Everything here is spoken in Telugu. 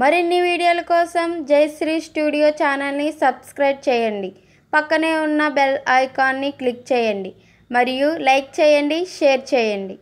మరిన్ని వీడియోల కోసం జయశ్రీ స్టూడియో ఛానల్ని సబ్స్క్రైబ్ చేయండి పక్కనే ఉన్న బెల్ ఐకాన్ని క్లిక్ చేయండి మరియు లైక్ చేయండి షేర్ చేయండి